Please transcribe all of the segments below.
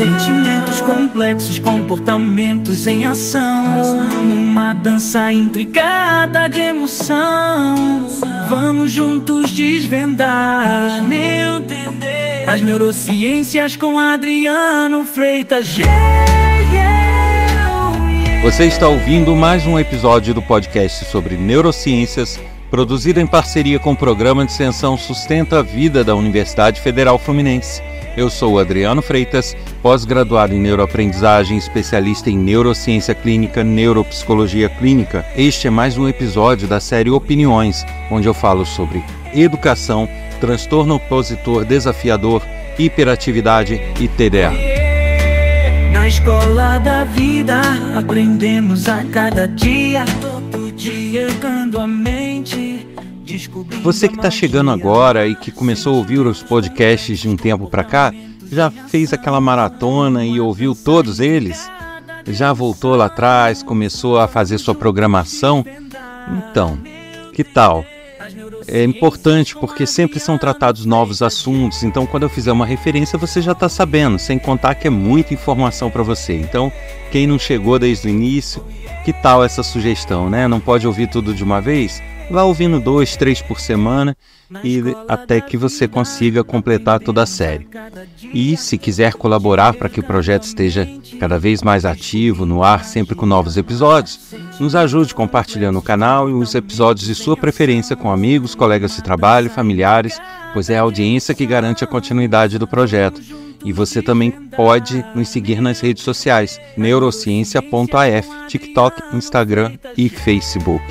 Sentimentos complexos, comportamentos em ação Uma dança intricada de emoção Vamos juntos desvendar meu As neurociências com Adriano Freitas Você está ouvindo mais um episódio do podcast sobre neurociências produzido em parceria com o Programa de Extensão Sustenta a Vida da Universidade Federal Fluminense eu sou Adriano Freitas, pós-graduado em neuroaprendizagem, especialista em neurociência clínica, neuropsicologia clínica. Este é mais um episódio da série Opiniões, onde eu falo sobre educação, transtorno opositor desafiador, hiperatividade e TDA. Na escola da vida aprendemos a cada dia, todo dia a mente. Você que está chegando agora e que começou a ouvir os podcasts de um tempo para cá, já fez aquela maratona e ouviu todos eles? Já voltou lá atrás, começou a fazer sua programação? Então, que tal? É importante porque sempre são tratados novos assuntos, então quando eu fizer uma referência você já está sabendo, sem contar que é muita informação para você. Então, quem não chegou desde o início, que tal essa sugestão, né? Não pode ouvir tudo de uma vez? Vá ouvindo dois, três por semana e até que você consiga completar toda a série. E se quiser colaborar para que o projeto esteja cada vez mais ativo, no ar, sempre com novos episódios, nos ajude compartilhando o canal e os episódios de sua preferência com amigos, colegas de trabalho, familiares, pois é a audiência que garante a continuidade do projeto. E você também pode nos seguir nas redes sociais neurociência.af, TikTok, Instagram e Facebook.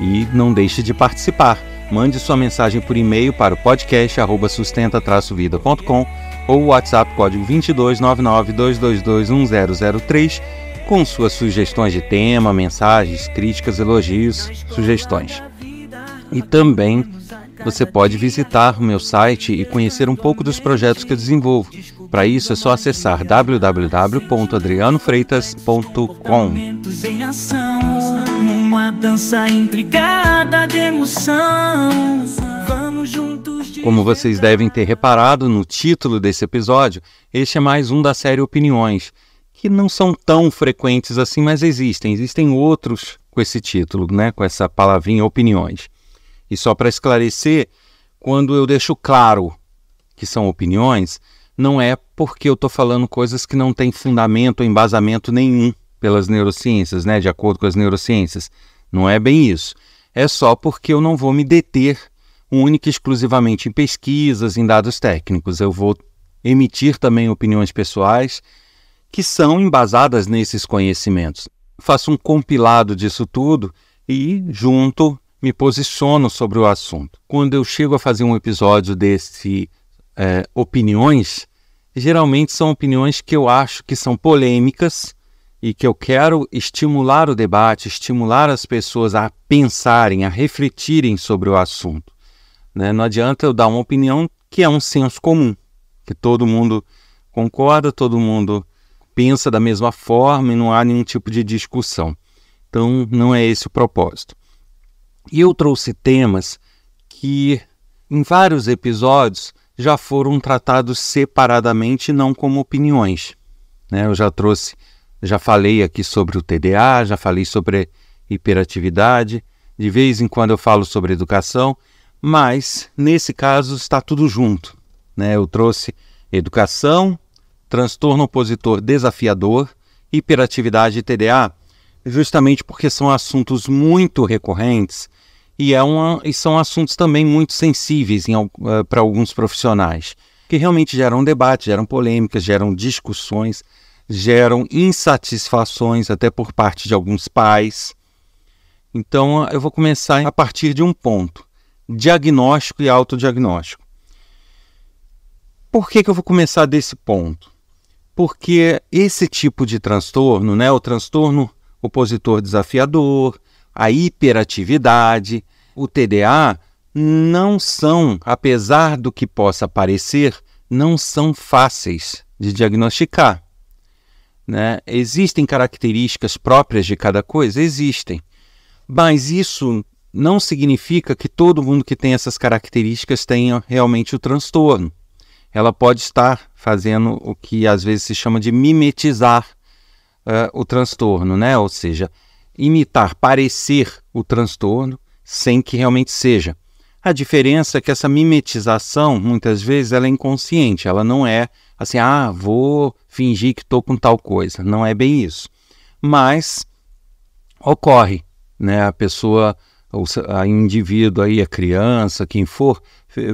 E não deixe de participar. Mande sua mensagem por e-mail para o podcast sustenta-vida.com ou WhatsApp código 2299-222-1003 com suas sugestões de tema, mensagens, críticas, elogios, sugestões. E também você pode visitar o meu site e conhecer um pouco dos projetos que eu desenvolvo. Para isso é só acessar www.adrianofreitas.com uma dança intrigada de emoção. Vamos juntos. Como vocês devem ter reparado no título desse episódio, este é mais um da série Opiniões, que não são tão frequentes assim, mas existem. Existem outros com esse título, né? Com essa palavrinha opiniões. E só para esclarecer, quando eu deixo claro que são opiniões, não é porque eu estou falando coisas que não têm fundamento ou embasamento nenhum pelas neurociências, né, de acordo com as neurociências. Não é bem isso. É só porque eu não vou me deter única e exclusivamente em pesquisas, em dados técnicos. Eu vou emitir também opiniões pessoais que são embasadas nesses conhecimentos. Faço um compilado disso tudo e junto me posiciono sobre o assunto. Quando eu chego a fazer um episódio desse é, opiniões, geralmente são opiniões que eu acho que são polêmicas e que eu quero estimular o debate, estimular as pessoas a pensarem, a refletirem sobre o assunto. Né? Não adianta eu dar uma opinião que é um senso comum, que todo mundo concorda, todo mundo pensa da mesma forma e não há nenhum tipo de discussão. Então, não é esse o propósito. E eu trouxe temas que, em vários episódios, já foram tratados separadamente, não como opiniões. Né? Eu já trouxe já falei aqui sobre o TDA, já falei sobre hiperatividade, de vez em quando eu falo sobre educação, mas nesse caso está tudo junto. Né? Eu trouxe educação, transtorno opositor desafiador, hiperatividade e TDA, justamente porque são assuntos muito recorrentes e, é uma, e são assuntos também muito sensíveis eh, para alguns profissionais, que realmente geram debate, geram polêmicas, geram discussões geram insatisfações até por parte de alguns pais. Então, eu vou começar a partir de um ponto: diagnóstico e autodiagnóstico. Por que, que eu vou começar desse ponto? Porque esse tipo de transtorno, né, o transtorno opositor desafiador, a hiperatividade, o TDA, não são, apesar do que possa parecer, não são fáceis de diagnosticar. Né? Existem características próprias de cada coisa? Existem. Mas isso não significa que todo mundo que tem essas características tenha realmente o transtorno. Ela pode estar fazendo o que às vezes se chama de mimetizar uh, o transtorno, né? ou seja, imitar, parecer o transtorno sem que realmente seja. A diferença é que essa mimetização, muitas vezes, ela é inconsciente, ela não é assim, ah, vou fingir que estou com tal coisa. Não é bem isso. Mas ocorre, né? A pessoa, o indivíduo aí, a criança, quem for,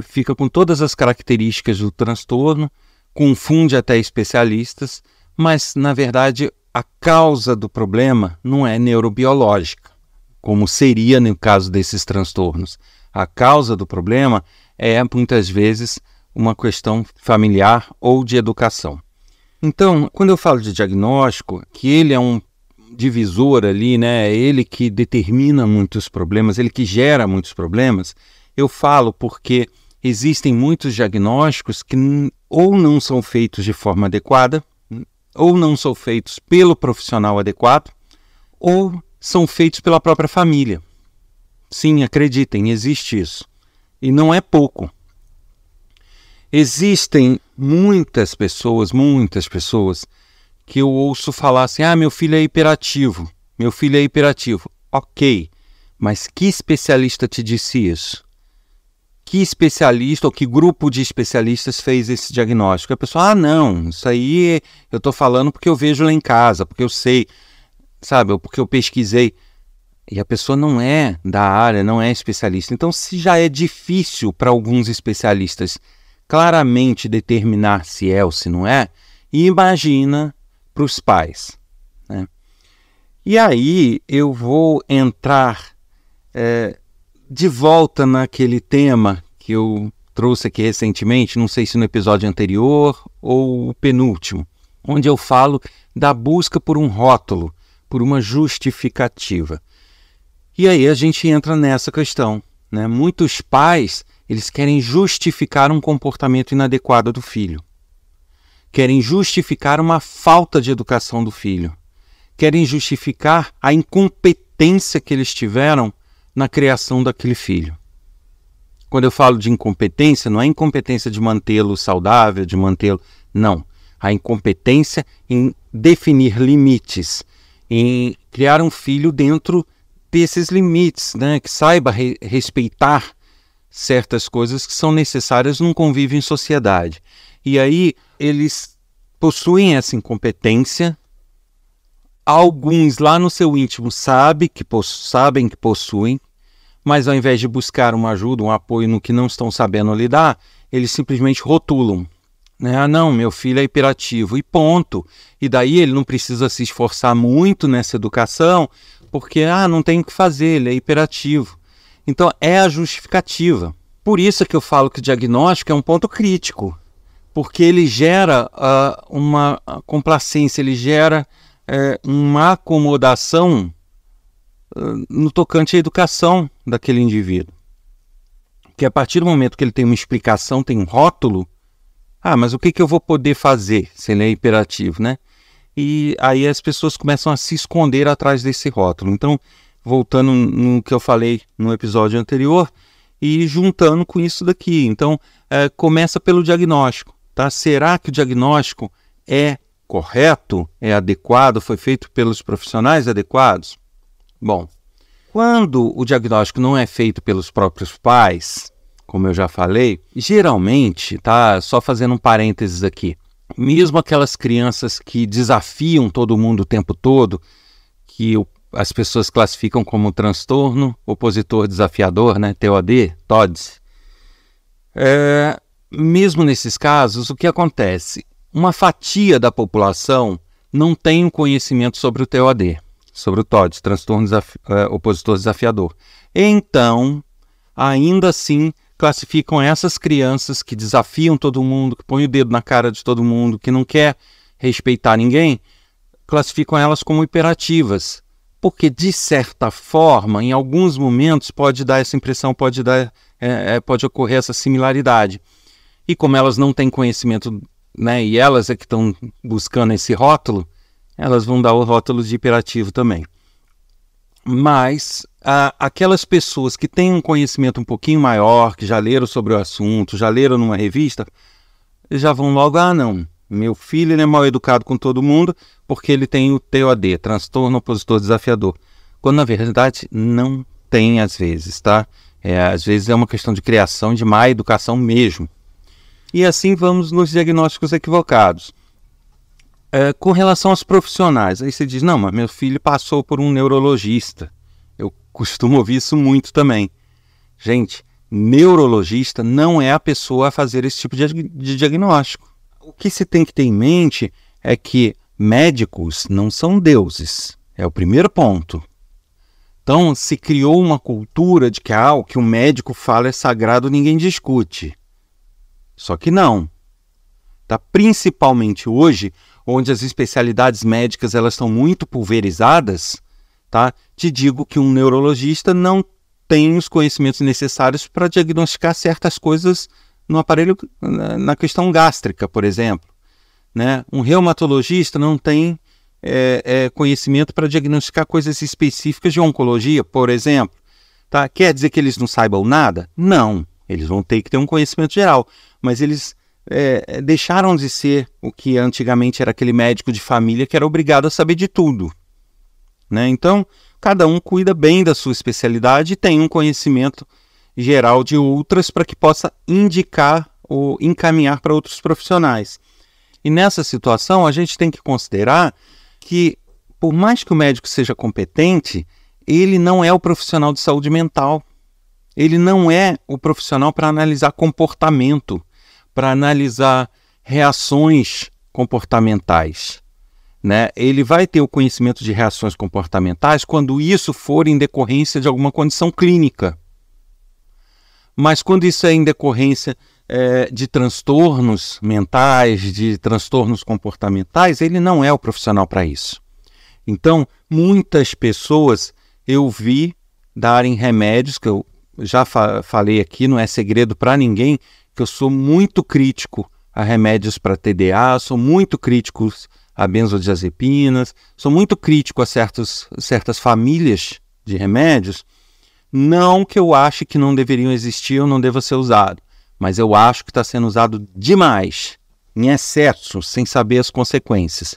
fica com todas as características do transtorno, confunde até especialistas, mas na verdade a causa do problema não é neurobiológica, como seria no caso desses transtornos a causa do problema é muitas vezes uma questão familiar ou de educação. Então, quando eu falo de diagnóstico, que ele é um divisor ali, né? É ele que determina muitos problemas, ele que gera muitos problemas. Eu falo porque existem muitos diagnósticos que ou não são feitos de forma adequada, ou não são feitos pelo profissional adequado, ou são feitos pela própria família. Sim, acreditem, existe isso. E não é pouco. Existem muitas pessoas, muitas pessoas, que eu ouço falar assim: ah, meu filho é hiperativo, meu filho é hiperativo. Ok, mas que especialista te disse isso? Que especialista ou que grupo de especialistas fez esse diagnóstico? A pessoa, ah, não, isso aí eu estou falando porque eu vejo lá em casa, porque eu sei, sabe, porque eu pesquisei. E a pessoa não é da área, não é especialista. Então, se já é difícil para alguns especialistas claramente determinar se é ou se não é, imagina para os pais. Né? E aí eu vou entrar é, de volta naquele tema que eu trouxe aqui recentemente, não sei se no episódio anterior ou o penúltimo, onde eu falo da busca por um rótulo, por uma justificativa. E aí a gente entra nessa questão. Né? Muitos pais eles querem justificar um comportamento inadequado do filho, querem justificar uma falta de educação do filho, querem justificar a incompetência que eles tiveram na criação daquele filho. Quando eu falo de incompetência, não é incompetência de mantê-lo saudável, de mantê-lo. Não. A incompetência em definir limites, em criar um filho dentro ter esses limites, né? que saiba re respeitar certas coisas que são necessárias num convívio em sociedade. E aí eles possuem essa incompetência. Alguns lá no seu íntimo que sabem que possuem, mas ao invés de buscar uma ajuda, um apoio no que não estão sabendo lidar, eles simplesmente rotulam. Né? Ah, não, meu filho é hiperativo e ponto. E daí ele não precisa se esforçar muito nessa educação, porque ah, não tem o que fazer, ele é hiperativo. Então é a justificativa. Por isso que eu falo que o diagnóstico é um ponto crítico, porque ele gera uh, uma ah, complacência, ele gera uh, uma acomodação uh, no tocante à educação daquele indivíduo. Que a partir do momento que ele tem uma explicação, tem um rótulo, ah, mas o que, que eu vou poder fazer se ele é hiperativo, né? e aí as pessoas começam a se esconder atrás desse rótulo. Então, voltando no que eu falei no episódio anterior e juntando com isso daqui. Então, é, começa pelo diagnóstico, tá? Será que o diagnóstico é correto? É adequado? Foi feito pelos profissionais adequados? Bom, quando o diagnóstico não é feito pelos próprios pais, como eu já falei, geralmente, tá? Só fazendo um parênteses aqui mesmo aquelas crianças que desafiam todo mundo o tempo todo, que o, as pessoas classificam como transtorno opositor desafiador, né? TOD, TODS. É, mesmo nesses casos, o que acontece? Uma fatia da população não tem um conhecimento sobre o TOD, sobre o TODS, transtorno desafi é, opositor desafiador. Então, ainda assim, classificam essas crianças que desafiam todo mundo, que põem o dedo na cara de todo mundo, que não quer respeitar ninguém, classificam elas como hiperativas. Porque, de certa forma, em alguns momentos pode dar essa impressão, pode, dar, é, é pode ocorrer essa similaridade. E como elas não têm conhecimento, né, e elas é que estão buscando esse rótulo, elas vão dar o rótulo de hiperativo também. Mas ah, aquelas pessoas que têm um conhecimento um pouquinho maior, que já leram sobre o assunto, já leram numa revista, já vão logo, ah, não, meu filho ele é mal educado com todo mundo porque ele tem o TOD, transtorno opositor desafiador. Quando na verdade não tem às vezes, tá? É, às vezes é uma questão de criação de má educação mesmo. E assim vamos nos diagnósticos equivocados. É, com relação aos profissionais, aí você diz: não, mas meu filho passou por um neurologista costumo ouvir isso muito também. Gente, neurologista não é a pessoa a fazer esse tipo de diagnóstico. O que se tem que ter em mente é que médicos não são deuses. É o primeiro ponto. Então, se criou uma cultura de que ah, o que o médico fala é sagrado, ninguém discute. Só que não. Tá? Principalmente hoje, onde as especialidades médicas elas estão muito pulverizadas, tá? Te digo que um neurologista não tem os conhecimentos necessários para diagnosticar certas coisas no aparelho na questão gástrica, por exemplo. Né? Um reumatologista não tem é, é, conhecimento para diagnosticar coisas específicas de oncologia, por exemplo. Tá? Quer dizer que eles não saibam nada? Não, eles vão ter que ter um conhecimento geral, mas eles é, é deixaram de ser o que antigamente era aquele médico de família que era obrigado a saber de tudo. Né? Então, cada um cuida bem da sua especialidade e tem um conhecimento geral de outras para que possa indicar ou encaminhar para outros profissionais. E nessa situação, a gente tem que considerar que, por mais que o médico seja competente, ele não é o profissional de saúde mental. Ele não é o profissional para analisar comportamento, para analisar reações comportamentais né, ele vai ter o conhecimento de reações comportamentais quando isso for em decorrência de alguma condição clínica. Mas quando isso é em decorrência é, de transtornos mentais, de transtornos comportamentais, ele não é o profissional para isso. Então, muitas pessoas eu vi darem remédios, que eu já fa falei aqui, não é segredo para ninguém, que eu sou muito crítico a remédios para TDA, sou muito crítico a benzodiazepinas. Sou muito crítico a certos, certas famílias de remédios. Não que eu ache que não deveriam existir ou não deva ser usado, mas eu acho que está sendo usado demais, em excesso, sem saber as consequências.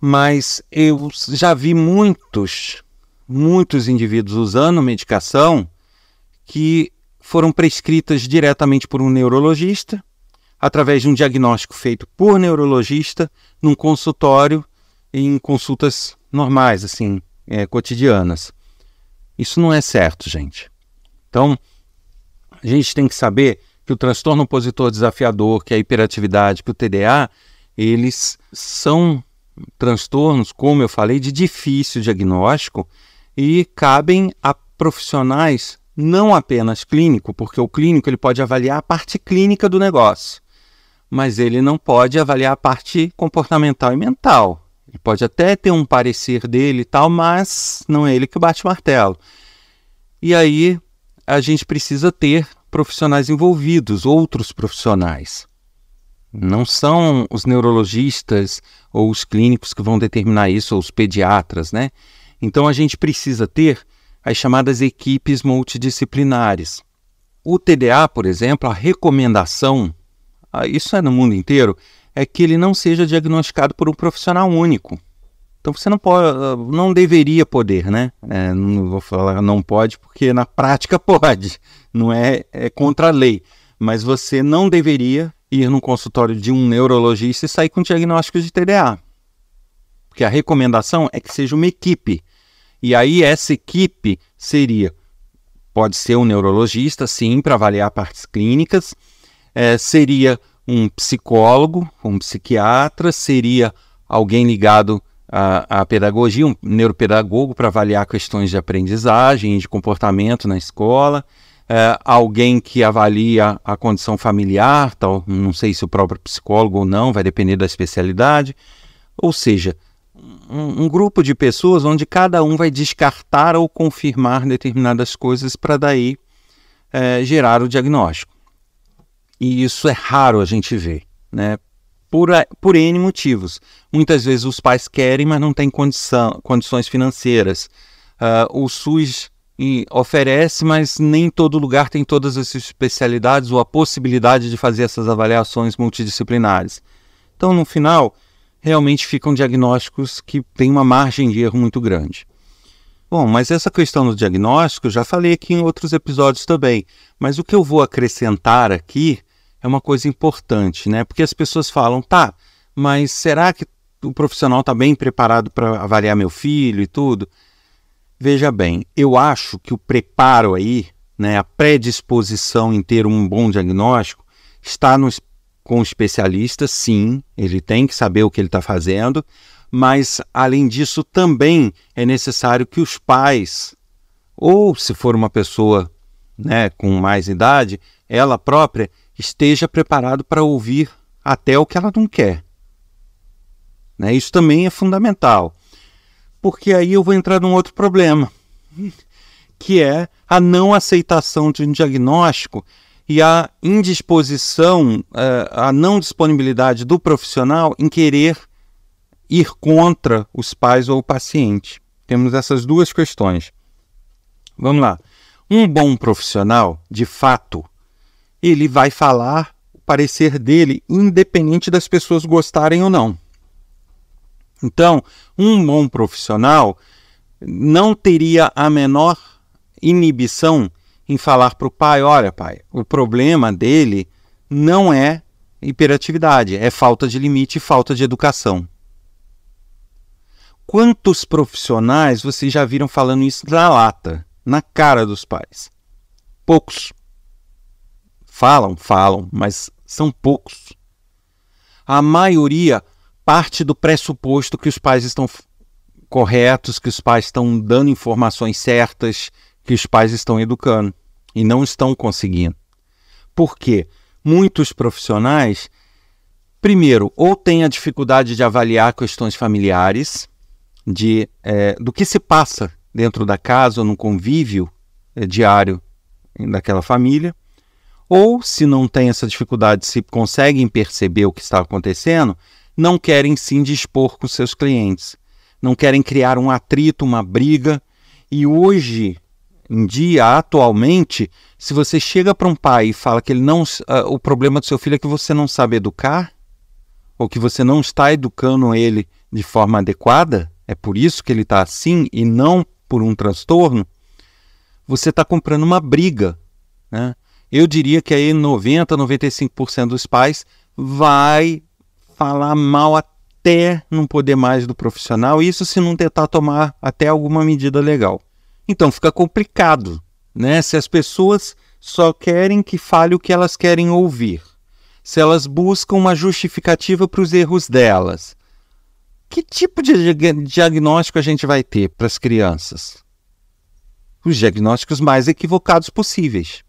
Mas eu já vi muitos, muitos indivíduos usando medicação que foram prescritas diretamente por um neurologista através de um diagnóstico feito por neurologista num consultório em consultas normais, assim, é, cotidianas. Isso não é certo, gente. Então, a gente tem que saber que o transtorno opositor desafiador, que é a hiperatividade, que o TDA, eles são transtornos, como eu falei, de difícil diagnóstico e cabem a profissionais não apenas clínico, porque o clínico ele pode avaliar a parte clínica do negócio mas ele não pode avaliar a parte comportamental e mental. Ele pode até ter um parecer dele e tal, mas não é ele que bate o martelo. E aí a gente precisa ter profissionais envolvidos, outros profissionais. Não são os neurologistas ou os clínicos que vão determinar isso, ou os pediatras, né? Então a gente precisa ter as chamadas equipes multidisciplinares. O TDA, por exemplo, a recomendação ah, isso é no mundo inteiro, é que ele não seja diagnosticado por um profissional único. Então você não pode, ah, não deveria poder, né? É, não vou falar não pode, porque na prática pode, não é, é contra a lei. Mas você não deveria ir no consultório de um neurologista e sair com diagnósticos de TDA. Porque a recomendação é que seja uma equipe. E aí essa equipe seria, pode ser um neurologista, sim, para avaliar partes clínicas, é, seria um psicólogo, um psiquiatra, seria alguém ligado à, à pedagogia, um neuropedagogo para avaliar questões de aprendizagem, de comportamento na escola, é, alguém que avalia a condição familiar, tal, não sei se o próprio psicólogo ou não, vai depender da especialidade. Ou seja, um, um grupo de pessoas onde cada um vai descartar ou confirmar determinadas coisas para daí é, gerar o diagnóstico. E isso é raro a gente ver, né? Por, por N motivos. Muitas vezes os pais querem, mas não têm condições financeiras. Uh, o SUS oferece, mas nem todo lugar tem todas essas especialidades ou a possibilidade de fazer essas avaliações multidisciplinares. Então, no final, realmente ficam diagnósticos que têm uma margem de erro muito grande. Bom, mas essa questão do diagnóstico já falei aqui em outros episódios também, mas o que eu vou acrescentar aqui é uma coisa importante, né? Porque as pessoas falam, tá, mas será que o profissional está bem preparado para avaliar meu filho e tudo? Veja bem, eu acho que o preparo aí, né, a predisposição em ter um bom diagnóstico, está no, com o especialista, sim, ele tem que saber o que ele está fazendo, mas além disso também é necessário que os pais, ou se for uma pessoa né, com mais idade, ela própria, esteja preparado para ouvir até o que ela não quer. Né? Isso também é fundamental, porque aí eu vou entrar num outro problema, que é a não aceitação de um diagnóstico e a indisposição, eh, a não disponibilidade do profissional em querer ir contra os pais ou o paciente. Temos essas duas questões. Vamos lá. Um bom profissional, de fato, ele vai falar o parecer dele, independente das pessoas gostarem ou não. Então, um bom profissional não teria a menor inibição em falar para o pai: olha, pai, o problema dele não é hiperatividade, é falta de limite e falta de educação. Quantos profissionais vocês já viram falando isso na lata, na cara dos pais? Poucos. Falam, falam, mas são poucos. A maioria parte do pressuposto que os pais estão corretos, que os pais estão dando informações certas, que os pais estão educando e não estão conseguindo. Por quê? Muitos profissionais, primeiro, ou têm a dificuldade de avaliar questões familiares, de é, do que se passa dentro da casa ou no convívio é, diário daquela família, ou, se não tem essa dificuldade, se conseguem perceber o que está acontecendo, não querem se indispor com seus clientes, não querem criar um atrito, uma briga. E hoje em dia, atualmente, se você chega para um pai e fala que ele não, uh, o problema do seu filho é que você não sabe educar, ou que você não está educando ele de forma adequada, é por isso que ele está assim e não por um transtorno, você está comprando uma briga. Né? eu diria que aí 90, 95% dos pais vai falar mal até não poder mais do profissional, isso se não tentar tomar até alguma medida legal. Então fica complicado, né? Se as pessoas só querem que fale o que elas querem ouvir, se elas buscam uma justificativa para os erros delas, que tipo de diagnóstico a gente vai ter para as crianças? Os diagnósticos mais equivocados possíveis.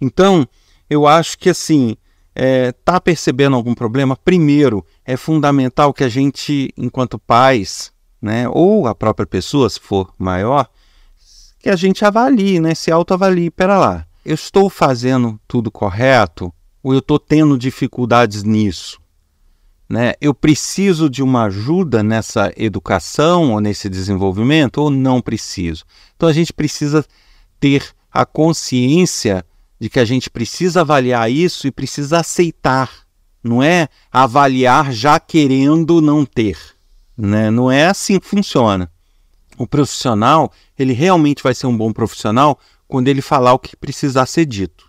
Então, eu acho que assim, é, tá percebendo algum problema? Primeiro, é fundamental que a gente, enquanto pais, né, ou a própria pessoa, se for maior, que a gente avalie, né, se autoavalie. Pera lá, eu estou fazendo tudo correto ou eu estou tendo dificuldades nisso? Né? Eu preciso de uma ajuda nessa educação ou nesse desenvolvimento ou não preciso? Então a gente precisa ter a consciência de que a gente precisa avaliar isso e precisa aceitar. Não é avaliar já querendo não ter. Né? Não é assim que funciona. O profissional, ele realmente vai ser um bom profissional quando ele falar o que precisar ser dito.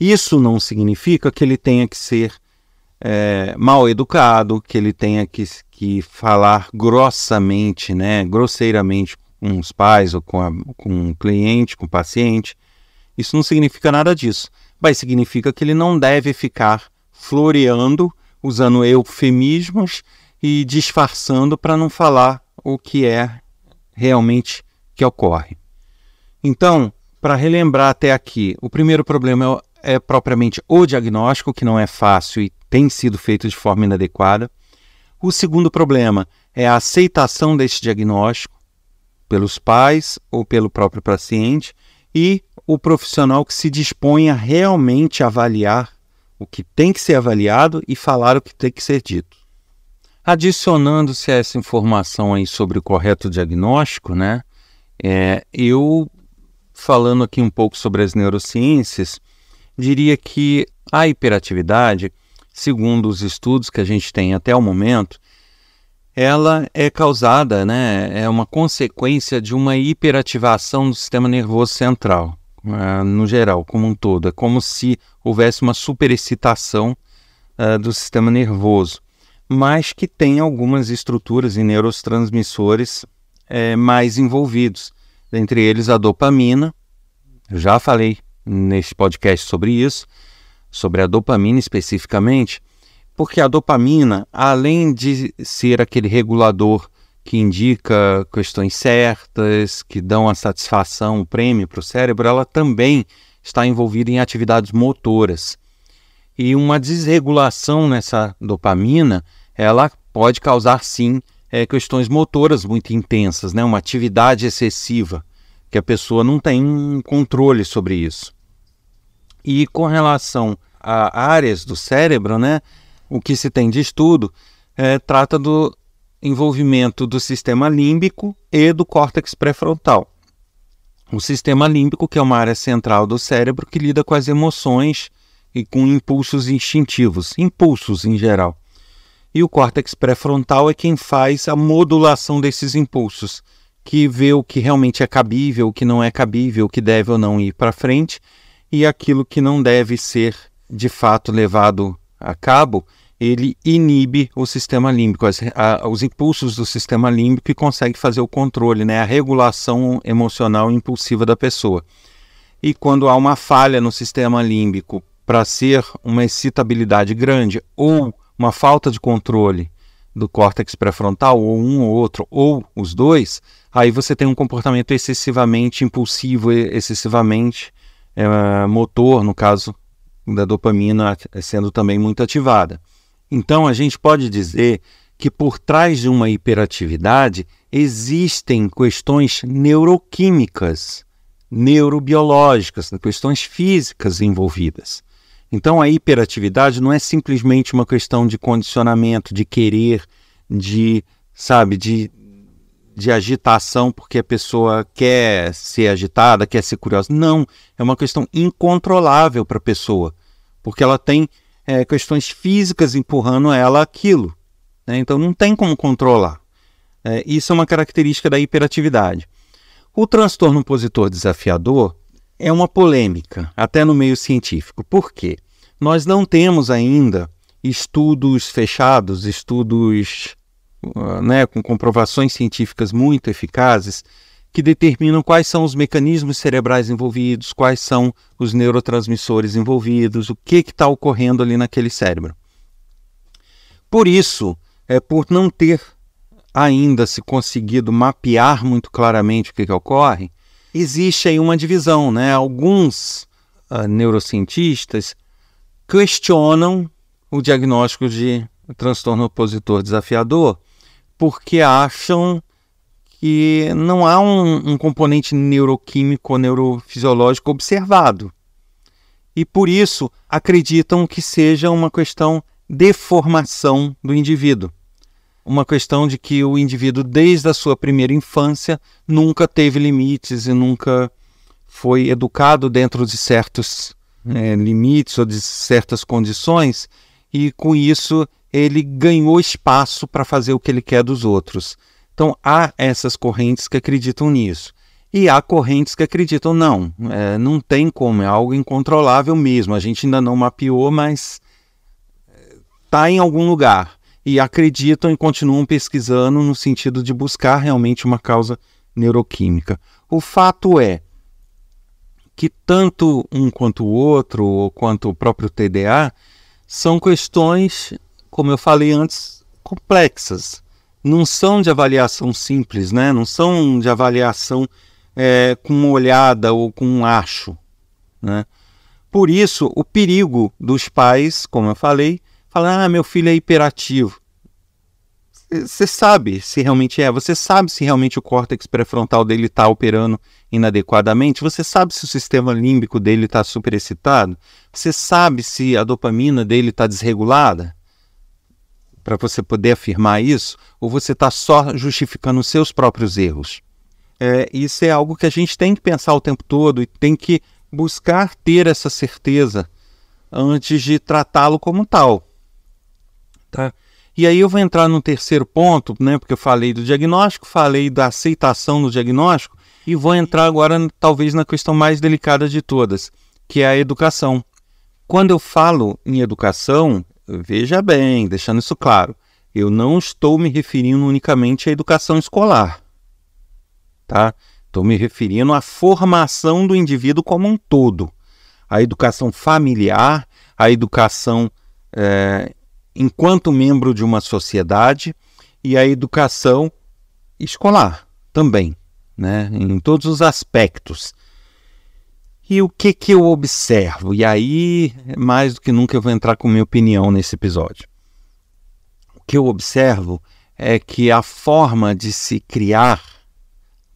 Isso não significa que ele tenha que ser é, mal educado, que ele tenha que, que falar grossamente, né, grosseiramente com os pais ou com, a, com o cliente, com o paciente. Isso não significa nada disso, mas significa que ele não deve ficar floreando, usando eufemismos e disfarçando para não falar o que é realmente que ocorre. Então, para relembrar até aqui, o primeiro problema é, é, propriamente o diagnóstico, que não é fácil e tem sido feito de forma inadequada. O segundo problema é a aceitação deste diagnóstico pelos pais ou pelo próprio paciente. E o profissional que se dispõe a realmente avaliar o que tem que ser avaliado e falar o que tem que ser dito. Adicionando-se a essa informação aí sobre o correto diagnóstico, né? É, eu falando aqui um pouco sobre as neurociências, diria que a hiperatividade, segundo os estudos que a gente tem até o momento, ela é causada, né, é uma consequência de uma hiperativação do sistema nervoso central uh, no geral, como um todo. É como se houvesse uma superexcitação uh, do sistema nervoso, mas que tem algumas estruturas e neurotransmissores eh, mais envolvidos, entre eles a dopamina. já falei neste podcast sobre isso, sobre a dopamina especificamente, porque a dopamina, além de ser aquele regulador que indica questões certas, que dão a satisfação, o prêmio para o cérebro, ela também está envolvida em atividades motoras. E uma desregulação nessa dopamina, ela pode causar sim é, questões motoras muito intensas, né? uma atividade excessiva, que a pessoa não tem controle sobre isso. E com relação a áreas do cérebro, né, o que se tem de estudo é, trata do, envolvimento do sistema límbico e do córtex pré-frontal. O sistema límbico, que é uma área central do cérebro que lida com as emoções e com impulsos instintivos, impulsos em geral. E o córtex pré-frontal é quem faz a modulação desses impulsos, que vê o que realmente é cabível, o que não é cabível, o que deve ou não ir para frente e aquilo que não deve ser de fato levado a cabo ele inibe o sistema límbico, as, a, os impulsos do sistema límbico e consegue fazer o controle, né, a regulação emocional impulsiva da pessoa. E quando há uma falha no sistema límbico para ser uma excitabilidade grande ou uma falta de controle do córtex pré-frontal, ou um ou outro, ou os dois, aí você tem um comportamento excessivamente impulsivo, excessivamente é, motor, no caso da dopamina sendo também muito ativada. Então, a gente pode dizer que por trás de uma hiperatividade existem questões neuroquímicas, neurobiológicas, questões físicas envolvidas. Então, a hiperatividade não é simplesmente uma questão de condicionamento, de querer, de, sabe, de, de agitação porque a pessoa quer ser agitada, quer ser curiosa. Não, é uma questão incontrolável para a pessoa, porque ela tem é, questões físicas empurrando ela aquilo. Né? Então não tem como controlar. É, isso é uma característica da hiperatividade. O transtorno opositor desafiador é uma polêmica, até no meio científico. Por quê? Nós não temos ainda estudos fechados, estudos ah, né, com comprovações científicas muito eficazes que determinam quais são os mecanismos cerebrais envolvidos, quais são os neurotransmissores envolvidos, o que está ocorrendo ali naquele cérebro. Por isso, é por não ter ainda se conseguido mapear muito claramente o que, que ocorre, existe aí uma divisão. Né? Alguns uh, neurocientistas questionam o diagnóstico de transtorno opositor desafiador porque acham que não há um, um componente neuroquímico ou neurofisiológico observado. E por isso acreditam que seja uma questão de formação do indivíduo. Uma questão de que o indivíduo, desde a sua primeira infância, nunca teve limites e nunca foi educado dentro de certos é, limites ou de certas condições, e com isso ele ganhou espaço para fazer o que ele quer dos outros. Então, há essas correntes que acreditam nisso. E há correntes que acreditam, não, é, não tem como, é algo incontrolável mesmo. A gente ainda não mapeou, mas está é, em algum lugar. E acreditam e continuam pesquisando no sentido de buscar realmente uma causa neuroquímica. O fato é que tanto um quanto o outro, ou quanto o próprio TDA, são questões, como eu falei antes, complexas não são de avaliação simples, né? não são de avaliação é, com uma olhada ou com um acho. Né? Por isso, o perigo dos pais, como eu falei, falar: ah, meu filho é hiperativo. Você sabe se realmente é, você sabe se realmente o córtex pré-frontal dele está operando inadequadamente, você sabe se o sistema límbico dele está superexcitado, você sabe se a dopamina dele está desregulada para você poder afirmar isso, ou você está só justificando os seus próprios erros? É, isso é algo que a gente tem que pensar o tempo todo e tem que buscar ter essa certeza antes de tratá-lo como tal. Tá? E aí eu vou entrar no terceiro ponto, né, porque eu falei do diagnóstico, falei da aceitação no diagnóstico, e vou entrar agora talvez na questão mais delicada de todas, que é a educação. Quando eu falo em educação, Veja bem, deixando isso claro, eu não estou me referindo unicamente à educação escolar, tá? Estou me referindo à formação do indivíduo como um todo, à educação familiar, à educação é, enquanto membro de uma sociedade e à educação escolar também, né? Em todos os aspectos. E o que, que eu observo? E aí, mais do que nunca, eu vou entrar com minha opinião nesse episódio. O que eu observo é que a forma de se criar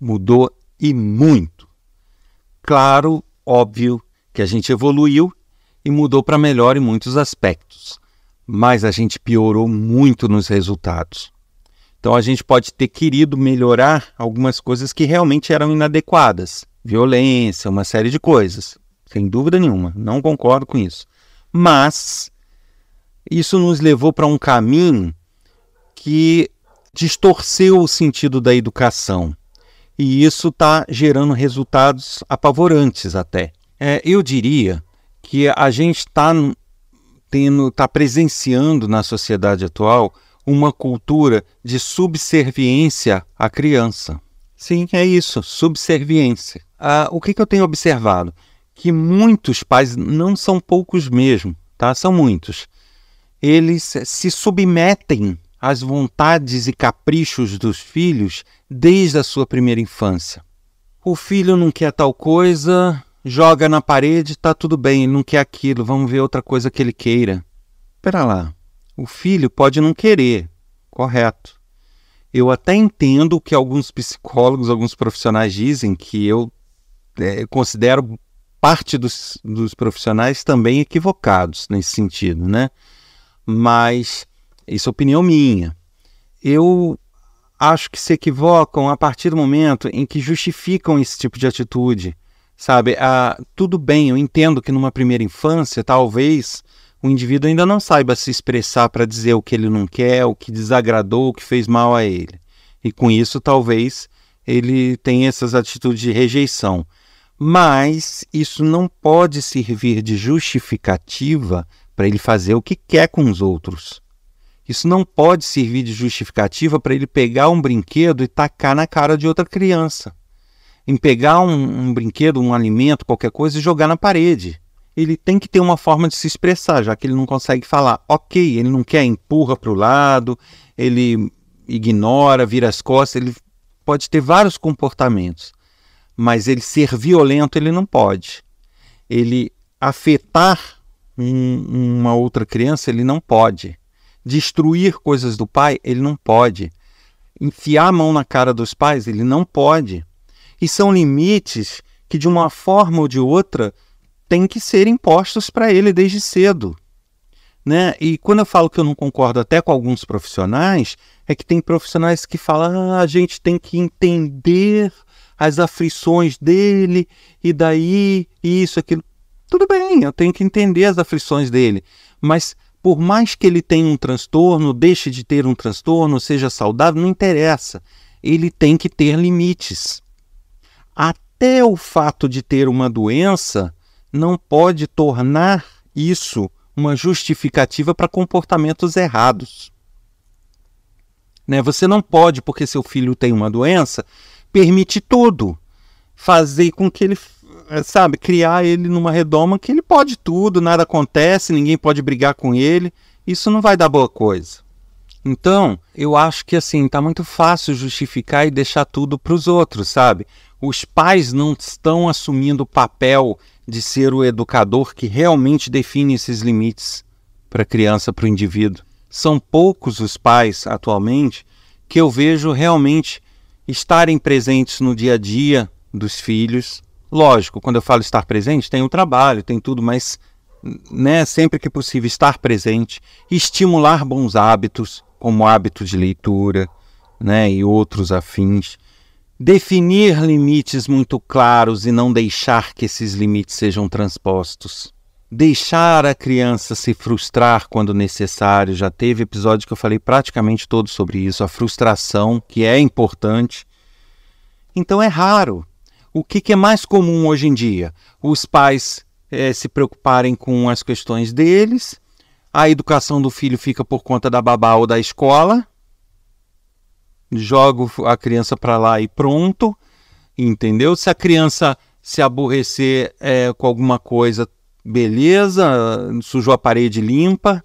mudou e muito. Claro, óbvio que a gente evoluiu e mudou para melhor em muitos aspectos, mas a gente piorou muito nos resultados. Então a gente pode ter querido melhorar algumas coisas que realmente eram inadequadas violência, uma série de coisas. Sem dúvida nenhuma, não concordo com isso. Mas isso nos levou para um caminho que distorceu o sentido da educação. E isso está gerando resultados apavorantes até. É, eu diria que a gente está está presenciando na sociedade atual uma cultura de subserviência à criança. Sim, é isso, subserviência. Ah, o que, que eu tenho observado? Que muitos pais, não são poucos mesmo, tá? São muitos. Eles se submetem às vontades e caprichos dos filhos desde a sua primeira infância. O filho não quer tal coisa, joga na parede, tá tudo bem, ele não quer aquilo, vamos ver outra coisa que ele queira. Espera lá, o filho pode não querer, correto. Eu até entendo que alguns psicólogos, alguns profissionais dizem que eu é, considero parte dos, dos profissionais também equivocados nesse sentido, né? Mas isso é opinião minha. Eu acho que se equivocam a partir do momento em que justificam esse tipo de atitude, sabe? Ah, tudo bem, eu entendo que numa primeira infância, talvez o indivíduo ainda não saiba se expressar para dizer o que ele não quer, o que desagradou, o que fez mal a ele. E com isso, talvez ele tenha essas atitudes de rejeição. Mas isso não pode servir de justificativa para ele fazer o que quer com os outros. Isso não pode servir de justificativa para ele pegar um brinquedo e tacar na cara de outra criança. Em pegar um, um, brinquedo, um alimento, qualquer coisa e jogar na parede. Ele tem que ter uma forma de se expressar, já que ele não consegue falar. Ok, ele não quer, empurra para o lado, ele ignora, vira as costas, ele pode ter vários comportamentos mas ele ser violento ele não pode. Ele afetar um, uma outra criança ele não pode. Destruir coisas do pai ele não pode. Enfiar a mão na cara dos pais ele não pode. E são limites que de uma forma ou de outra têm que ser impostos para ele desde cedo. Né? E quando eu falo que eu não concordo até com alguns profissionais, é que tem profissionais que falam ah, a gente tem que entender as aflições dele, e daí, isso, aquilo. Tudo bem, eu tenho que entender as aflições dele. Mas por mais que ele tenha um transtorno, deixe de ter um transtorno, seja saudável, não interessa. Ele tem que ter limites. Até o fato de ter uma doença não pode tornar isso uma justificativa para comportamentos errados. Né? Você não pode, porque seu filho tem uma doença, permite tudo, fazer com que ele, eh, sabe, criar ele numa redoma que ele pode tudo, nada acontece, ninguém pode brigar com ele. Isso não vai dar boa coisa. Então, eu acho que assim, tá muito fácil justificar e deixar tudo para os outros, sabe? Os pais não estão assumindo o papel de ser o educador que realmente define esses limites para a criança, para o indivíduo. São poucos os pais atualmente que eu vejo realmente estarem presentes no dia a dia dos filhos. Lógico, quando eu falo estar presente, tem o trabalho, tem tudo, mas né, sempre que possível estar presente, estimular bons hábitos, como hábitos de leitura né, e outros afins. Definir limites muito claros e não deixar que esses limites sejam transpostos deixar a criança se frustrar quando necessário. Já teve episódio que eu falei praticamente todo sobre isso, a frustração, que é importante. Então é raro. O que, que é mais comum hoje em dia? Os pais é, se preocuparem com as questões deles, a educação do filho fica por conta da babá ou da escola, jogo a criança para lá e pronto, entendeu? Se a criança se aborrecer é, com alguma coisa, beleza, sujou a parede limpa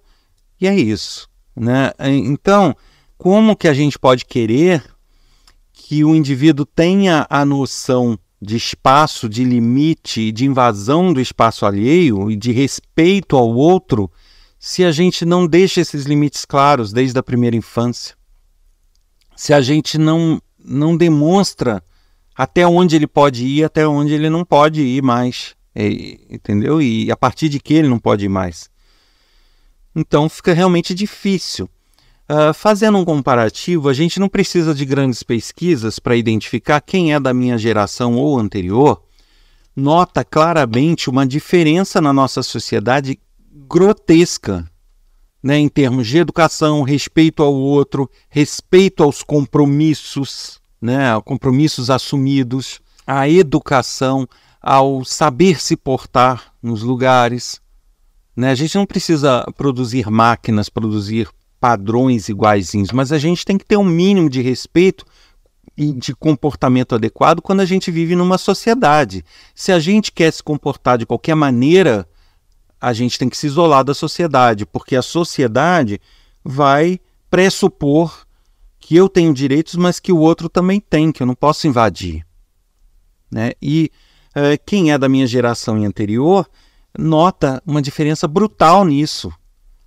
e é isso, né? Então, como que a gente pode querer que o indivíduo tenha a noção de espaço, de limite, de invasão do espaço alheio e de respeito ao outro, se a gente não deixa esses limites claros desde a primeira infância? Se a gente não, não demonstra até onde ele pode ir, até onde ele não pode ir mais. É, entendeu? E a partir de que ele não pode ir mais. Então fica realmente difícil. Uh, fazendo um comparativo, a gente não precisa de grandes pesquisas para identificar quem é da minha geração ou anterior. Nota claramente uma diferença na nossa sociedade grotesca, né, em termos de educação, respeito ao outro, respeito aos compromissos, né, compromissos assumidos, a educação, ao saber se portar nos lugares. Né? A gente não precisa produzir máquinas, produzir padrões iguaizinhos, mas a gente tem que ter um mínimo de respeito e de comportamento adequado quando a gente vive numa sociedade. Se a gente quer se comportar de qualquer maneira, a gente tem que se isolar da sociedade, porque a sociedade vai pressupor que eu tenho direitos, mas que o outro também tem, que eu não posso invadir. Né? E eh, quem é da minha geração e anterior nota uma diferença brutal nisso.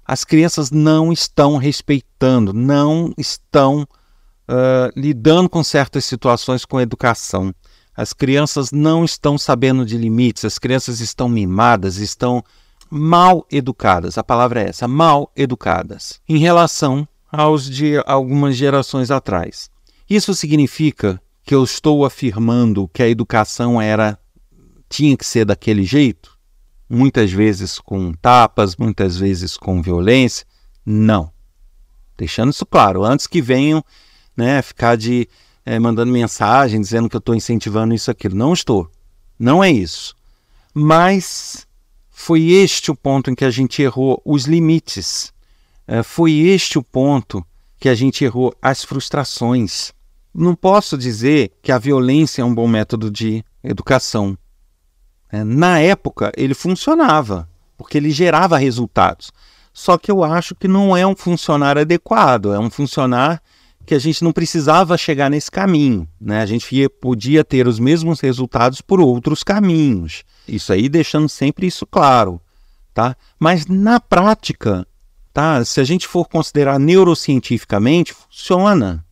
As crianças não estão respeitando, não estão uh, lidando com certas situações com educação. As crianças não estão sabendo de limites, as crianças estão mimadas, estão mal educadas. A palavra é essa, mal educadas, em relação aos de algumas gerações atrás. Isso significa que eu estou afirmando que a educação era tinha que ser daquele jeito? Muitas vezes com tapas, muitas vezes com violência. Não. Deixando isso claro, antes que venham né, ficar de é, mandando mensagem dizendo que eu estou incentivando isso aquilo. Não estou. Não é isso. Mas foi este o ponto em que a gente errou os limites. É, foi este o ponto que a gente errou as frustrações. Não posso dizer que a violência é um bom método de educação. Né? Na época, ele funcionava, porque ele gerava resultados. Só que eu acho que não é um funcionário adequado, é um funcionário que a gente não precisava chegar nesse caminho. Né? A gente podia ter os mesmos resultados por outros caminhos. Isso aí deixando sempre isso claro. Tá? Mas na prática, tá? se a gente for considerar neurocientificamente, funciona.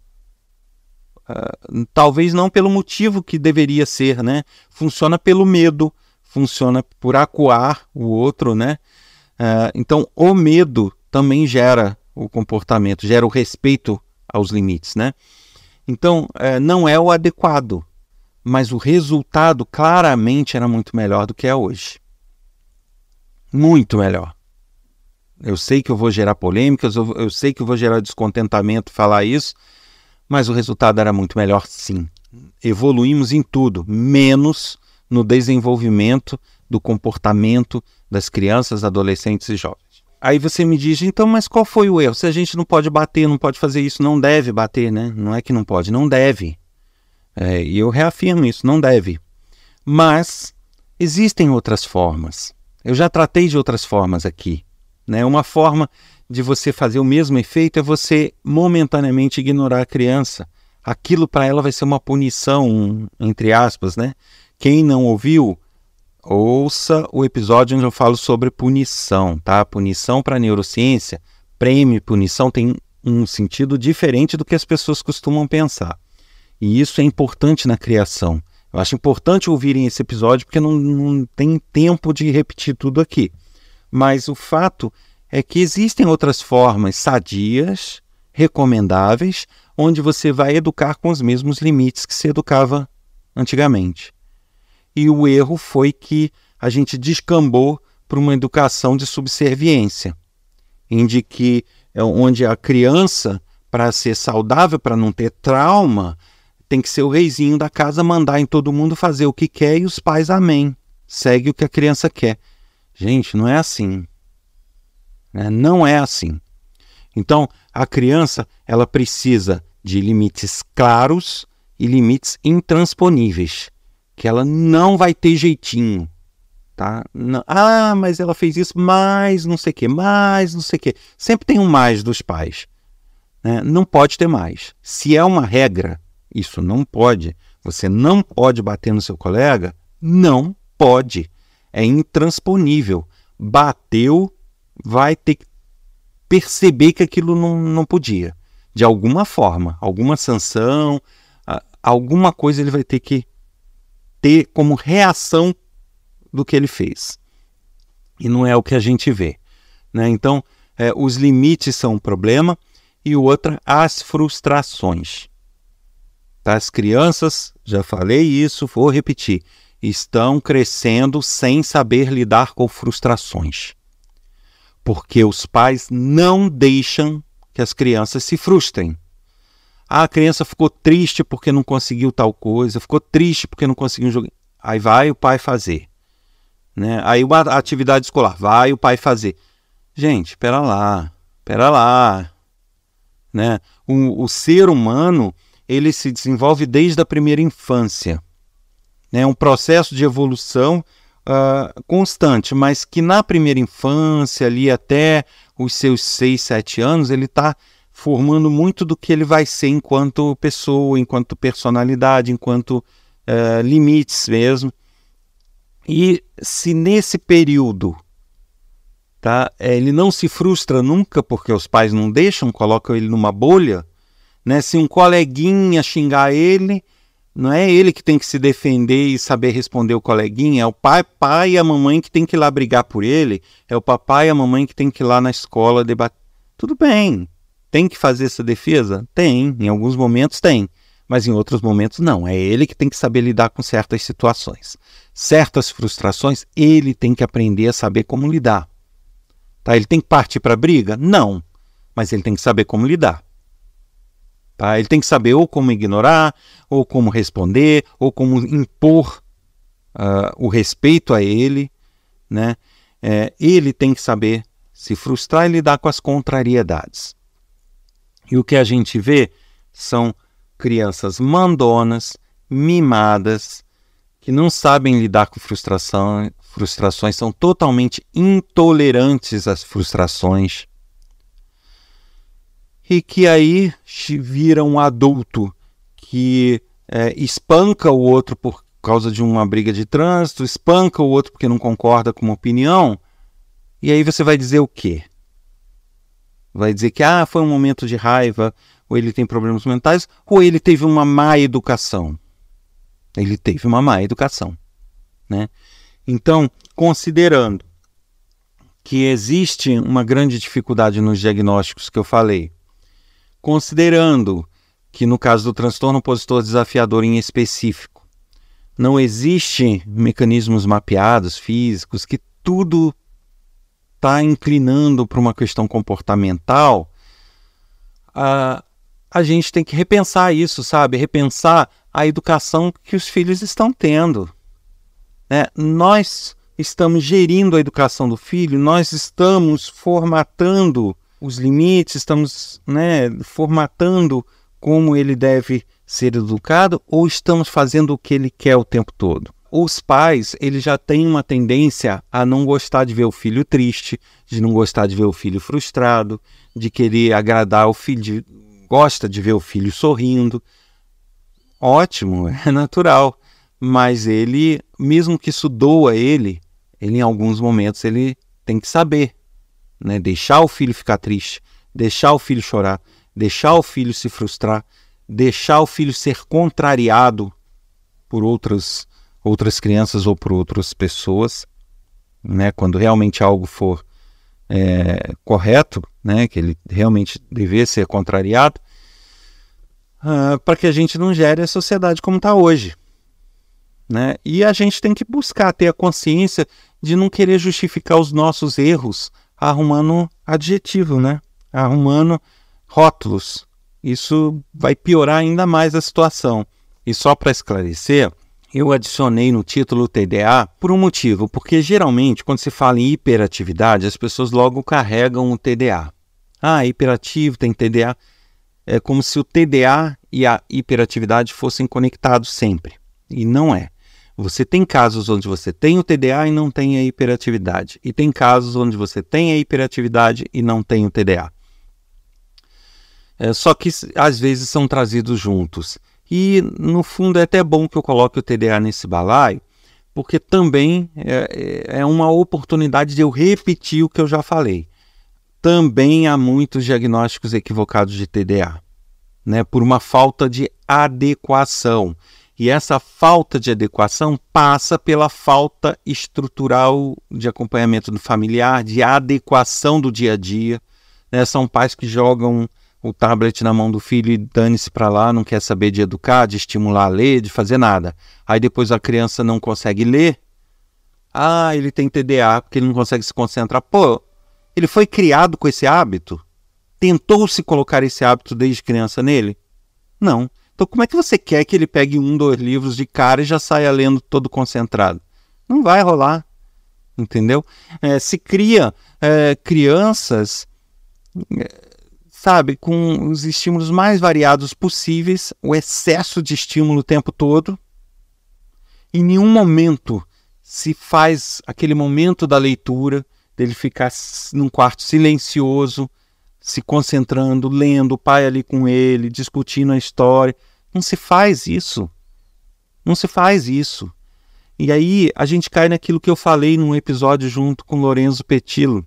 Uh, talvez não pelo motivo que deveria ser, né? Funciona pelo medo, funciona por acuar o outro, né? Uh, então, o medo também gera o comportamento, gera o respeito aos limites, né? Então, uh, não é o adequado, mas o resultado claramente era muito melhor do que é hoje. Muito melhor. Eu sei que eu vou gerar polêmicas, eu, eu sei que eu vou gerar descontentamento falar isso, mas o resultado era muito melhor, sim. Evoluímos em tudo, menos no desenvolvimento do comportamento das crianças, adolescentes e jovens. Aí você me diz, então, mas qual foi o erro? Se a gente não pode bater, não pode fazer isso, não deve bater, né? Não é que não pode, não deve. É, e eu reafirmo isso, não deve. Mas existem outras formas. Eu já tratei de outras formas aqui. Né? Uma forma de você fazer o mesmo efeito é você momentaneamente ignorar a criança. Aquilo para ela vai ser uma punição, entre aspas, né? Quem não ouviu, ouça o episódio onde eu falo sobre punição, tá? Punição para neurociência, prêmio e punição tem um sentido diferente do que as pessoas costumam pensar. E isso é importante na criação. Eu acho importante ouvirem esse episódio porque não, não tem tempo de repetir tudo aqui. Mas o fato é que existem outras formas sadias, recomendáveis, onde você vai educar com os mesmos limites que se educava antigamente e o erro foi que a gente descambou para uma educação de subserviência, onde que é, onde a criança para ser saudável, para não ter trauma, tem que ser o reizinho da casa mandar em todo mundo fazer o que quer e os pais amém. Segue o que a criança quer. Gente, não é assim. Né? Não é assim. Então, a criança ela precisa de limites claros e limites intransponíveis que ela não vai ter jeitinho, tá? Não, ah, mas ela fez isso, mais não sei o que, mais não sei o que. Sempre tem um mais dos pais. Né? Não pode ter mais. Se é uma regra, isso não pode. Você não pode bater no seu colega? Não pode. É intransponível. Bateu, vai ter que perceber que aquilo não, não podia. De alguma forma, alguma sanção, alguma coisa ele vai ter que ter como reação do que ele fez. E não é o que a gente vê. Né? Então, é, os limites são um problema e outra, as frustrações. Tá? As crianças, já falei isso, vou repetir, estão crescendo sem saber lidar com frustrações. Porque os pais não deixam que as crianças se frustrem. Ah, a criança ficou triste porque não conseguiu tal coisa, ficou triste porque não conseguiu um jogo. Aí vai o pai fazer. Né? Aí uma atividade escolar, vai o pai fazer. Gente, espera lá, espera lá. Né? O, o ser humano ele se desenvolve desde a primeira infância. É né? um processo de evolução uh, constante, mas que na primeira infância, ali até os seus 6, 7 anos, ele está formando muito do que ele vai ser enquanto pessoa, enquanto personalidade, enquanto uh, limites mesmo. E se nesse período tá, eh, ele não se frustra nunca porque os pais não deixam, colocam ele numa bolha, né? se um coleguinha xingar ele, não é ele que tem que se defender e saber responder o coleguinha, é o pai, pai e a mamãe que tem que ir lá brigar por ele, é o papai e a mamãe que tem que ir lá na escola debater. Tudo bem, tem que fazer essa defesa? Tem, em alguns momentos tem, mas em outros momentos não. É ele que tem que saber lidar com certas situações. Certas frustrações, ele tem que aprender a saber como lidar. Tá? Ele tem que partir para a briga? Não, mas ele tem que saber como lidar. Tá? Ele tem que saber ou como ignorar, ou como responder, ou como impor uh, o respeito a ele. Né? É, ele tem que saber se frustrar e lidar com as contrariedades. E o que a gente vê são crianças mandonas, mimadas, que não sabem lidar com frustração, frustrações, são totalmente intolerantes às frustrações. E que aí vira um adulto que é, espanca o outro por causa de uma briga de trânsito, espanca o outro porque não concorda com uma opinião. E aí você vai dizer o quê? vai dizer que ah, foi um momento de raiva, ou ele tem problemas mentais, ou ele teve uma má educação. Ele teve uma má educação. Né? Então, considerando que existe uma grande dificuldade nos diagnósticos que eu falei, considerando que no caso do transtorno opositor desafiador em específico, não existem mecanismos mapeados físicos que tudo está inclinando para uma questão comportamental, a, a gente tem que repensar isso, sabe? Repensar a educação que os filhos estão tendo. Né? Nós estamos gerindo a educação do filho, nós estamos formatando os limites, estamos né, formatando como ele deve ser educado ou estamos fazendo o que ele quer o tempo todo? os pais eles já têm uma tendência a não gostar de ver o filho triste, de não gostar de ver o filho frustrado, de querer agradar o filho, de... gosta de ver o filho sorrindo. Ótimo, é natural, mas ele, mesmo que isso doa ele, ele em alguns momentos ele tem que saber, né? Deixar o filho ficar triste, deixar o filho chorar, deixar o filho se frustrar, deixar o filho ser contrariado por outras outras crianças ou por outras pessoas, né? Quando realmente algo for é, correto, né? Que ele realmente deveria ser contrariado, uh, ah, para que a gente não gere a sociedade como está hoje, né? E a gente tem que buscar ter a consciência de não querer justificar os nossos erros arrumando adjetivo, né? Arrumando rótulos. Isso vai piorar ainda mais a situação. E só para esclarecer, eu adicionei no título TDA por um motivo, porque geralmente quando se fala em hiperatividade, as pessoas logo carregam o TDA. Ah, hiperativo tem TDA. É como se o TDA e a hiperatividade fossem conectados sempre. E não é. Você tem casos onde você tem o TDA e não tem a hiperatividade, e tem casos onde você tem a hiperatividade e não tem o TDA. É, só que às vezes são trazidos juntos. E, no fundo, é até bom que eu coloque o TDA nesse balaio, porque também é, é, é uma oportunidade de eu repetir o que eu já falei. Também há muitos diagnósticos equivocados de TDA, né, por uma falta de adequação. E essa falta de adequação passa pela falta estrutural de acompanhamento do familiar, de adequação do dia a dia. Né? São pais que jogam o tablet na mão do filho e dane-se para lá, não quer saber de educar, de estimular a ler, de fazer nada. Aí depois a criança não consegue ler. Ah, ele tem TDA porque ele não consegue se concentrar. Pô, ele foi criado com esse hábito? Tentou-se colocar esse hábito desde criança nele? Não. Então, como é que você quer que ele pegue um, dois livros de cara e já saia lendo todo concentrado? Não vai rolar. Entendeu? É, se cria é, crianças. É, sabe, com os estímulos mais variados possíveis, o excesso de estímulo o tempo todo. Em nenhum momento se faz aquele momento da leitura, dele ficar num quarto silencioso, se concentrando, lendo, o pai ali com ele, discutindo a história. Não se faz isso. Não se faz isso. E aí a gente cai naquilo que eu falei num episódio junto com Lorenzo Petillo,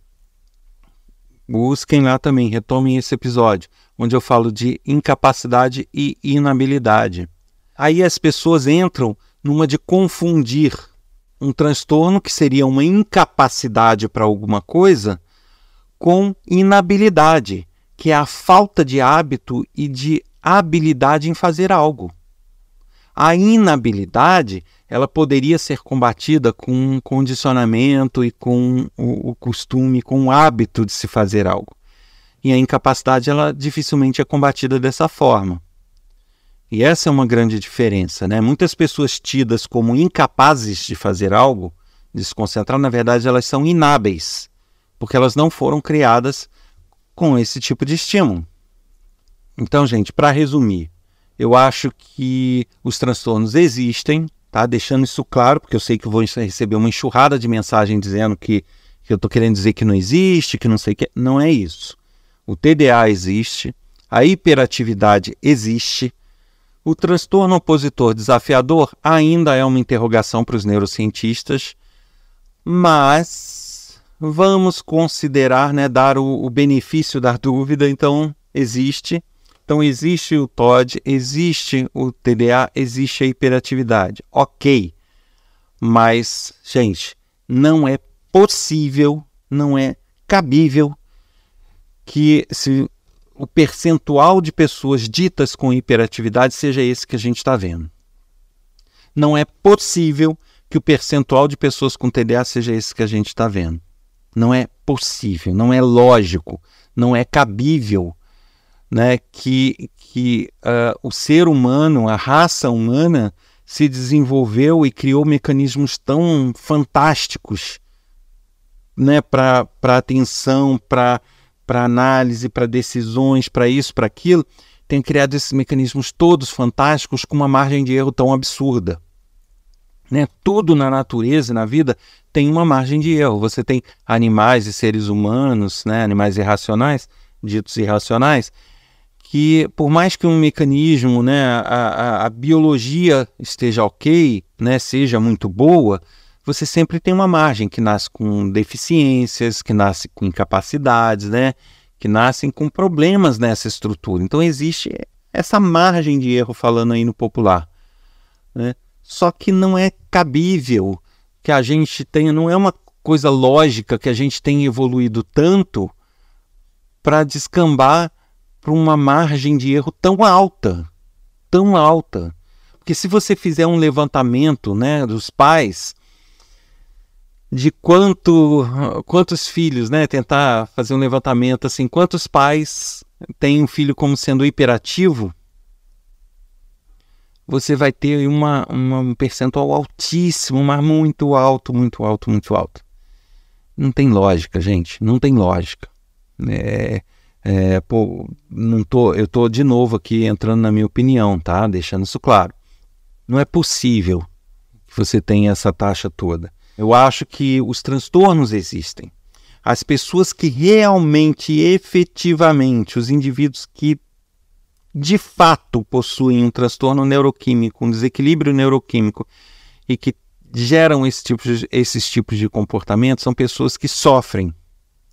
Busquem lá também, retomem esse episódio, onde eu falo de incapacidade e inabilidade. Aí as pessoas entram numa de confundir um transtorno, que seria uma incapacidade para alguma coisa, com inabilidade, que é a falta de hábito e de habilidade em fazer algo. A inabilidade ela poderia ser combatida com um condicionamento e com o, o costume, com o hábito de se fazer algo. E a incapacidade ela dificilmente é combatida dessa forma. E essa é uma grande diferença, né? Muitas pessoas tidas como incapazes de fazer algo, de se concentrar, na verdade elas são inábeis, porque elas não foram criadas com esse tipo de estímulo. Então, gente, para resumir, eu acho que os transtornos existem, tá? Deixando isso claro, porque eu sei que eu vou receber uma enxurrada de mensagem dizendo que, que eu estou querendo dizer que não existe, que não sei o que. Não é isso. O TDA existe, a hiperatividade existe. O transtorno opositor desafiador ainda é uma interrogação para os neurocientistas, mas vamos considerar, né, dar o, o benefício da dúvida, então existe então existe o TOD, existe o TDA, existe a hiperatividade. Ok. Mas, gente, não é possível, não é cabível que se o percentual de pessoas ditas com hiperatividade seja esse que a gente está vendo. Não é possível que o percentual de pessoas com TDA seja esse que a gente está vendo. Não é possível, não é lógico, não é cabível né, que, que uh, o ser humano, a raça humana, se desenvolveu e criou mecanismos tão fantásticos né, para atenção, para análise, para decisões, para isso, para aquilo, tem criado esses mecanismos todos fantásticos com uma margem de erro tão absurda. Né? Tudo na natureza, na vida, tem uma margem de erro. Você tem animais e seres humanos, né? animais irracionais, ditos irracionais, que por mais que um mecanismo, né, a, a, a, biologia esteja ok, né, seja muito boa, você sempre tem uma margem que nasce com deficiências, que nasce com incapacidades, né, que nascem com problemas nessa estrutura. Então existe essa margem de erro falando aí no popular, né? Só que não é cabível que a gente tenha, não é uma coisa lógica que a gente tenha evoluído tanto para descambar para uma margem de erro tão alta, tão alta. Porque se você fizer um levantamento né, dos pais de quanto, quantos filhos, né, tentar fazer um levantamento assim, quantos pais têm um filho como sendo hiperativo, você vai ter uma, uma, um percentual altíssimo, mas muito alto, muito alto, muito alto. Não tem lógica, gente. Não tem lógica. É, é, pô, não tô, eu tô de novo aqui entrando na minha opinião, tá? Deixando isso claro. Não é possível que você tenha essa taxa toda. Eu acho que os transtornos existem. As pessoas que realmente, efetivamente, os indivíduos que de fato possuem um transtorno neuroquímico, um desequilíbrio neuroquímico e que geram esse tipo de, esses tipos de comportamento são pessoas que sofrem,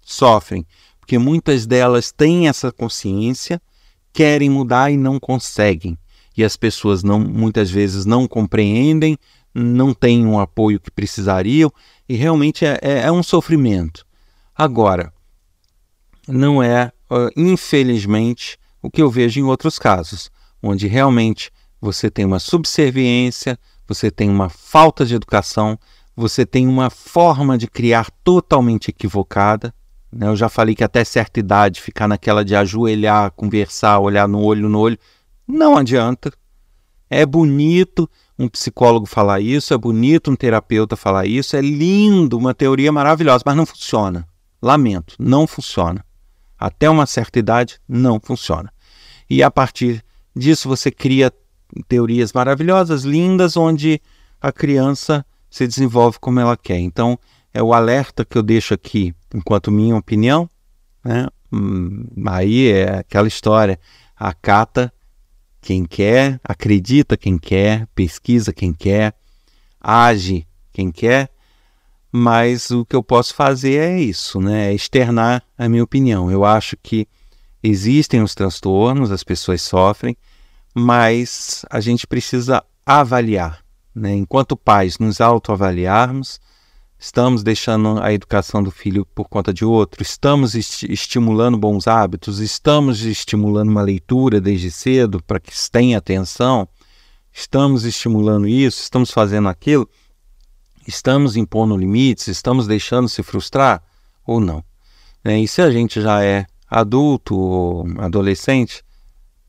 sofrem porque muitas delas têm essa consciência, querem mudar e não conseguem. E as pessoas não, muitas vezes não compreendem, não têm o um apoio que precisariam e realmente é, é, é um sofrimento. Agora, não é, infelizmente, o que eu vejo em outros casos, onde realmente você tem uma subserviência, você tem uma falta de educação, você tem uma forma de criar totalmente equivocada né, eu já falei que até certa idade ficar naquela de ajoelhar, conversar, olhar no olho no olho, não adianta. É bonito um psicólogo falar isso, é bonito um terapeuta falar isso, é lindo, uma teoria maravilhosa, mas não funciona. Lamento, não funciona. Até uma certa idade, não funciona. E a partir disso você cria teorias maravilhosas, lindas, onde a criança se desenvolve como ela quer. Então, é o alerta que eu deixo aqui, enquanto minha opinião, né? Hum, aí é aquela história, acata quem quer, acredita quem quer, pesquisa quem quer, age quem quer, mas o que eu posso fazer é isso, né? É externar a minha opinião. Eu acho que existem os transtornos, as pessoas sofrem, mas a gente precisa avaliar, né? Enquanto pais, nos autoavaliarmos, Estamos deixando a educação do filho por conta de outro? Estamos est estimulando bons hábitos? Estamos estimulando uma leitura desde cedo para que tenha atenção? Estamos estimulando isso? Estamos fazendo aquilo? Estamos impondo limites? Estamos deixando se frustrar ou não? Né? E se a gente já é adulto ou adolescente,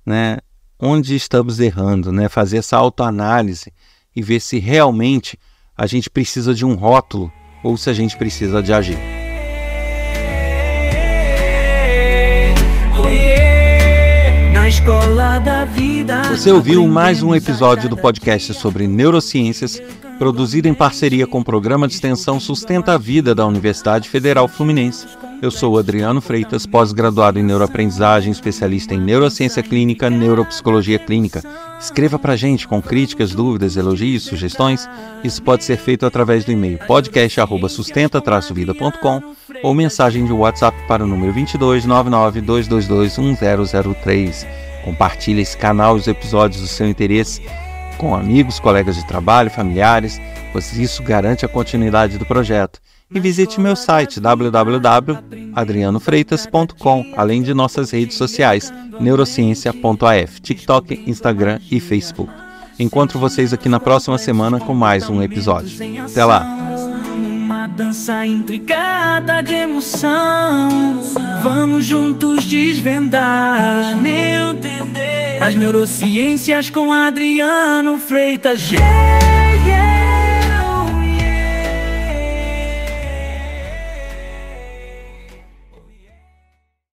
né? onde estamos errando? Né? Fazer essa autoanálise e ver se realmente a gente precisa de um rótulo ou se a gente precisa de agir. Você ouviu mais um episódio do podcast sobre neurociências, produzido em parceria com o programa de extensão Sustenta a Vida da Universidade Federal Fluminense. Eu sou Adriano Freitas, pós-graduado em neuroaprendizagem, especialista em neurociência clínica, neuropsicologia clínica Escreva para a gente com críticas, dúvidas, elogios, sugestões. Isso pode ser feito através do e-mail podcast@sustenta-vida.com ou mensagem de WhatsApp para o número 22 1003. Compartilhe esse canal e os episódios do seu interesse com amigos, colegas de trabalho, familiares, pois isso garante a continuidade do projeto e visite meu site www.adrianofreitas.com, além de nossas redes sociais neurociência.af, TikTok, Instagram e Facebook. Encontro vocês aqui na próxima semana com mais um episódio. Até lá! Uma dança intricada de emoção. Vamos juntos desvendar Meu entender. as neurociências com Adriano Freitas. Yeah, yeah.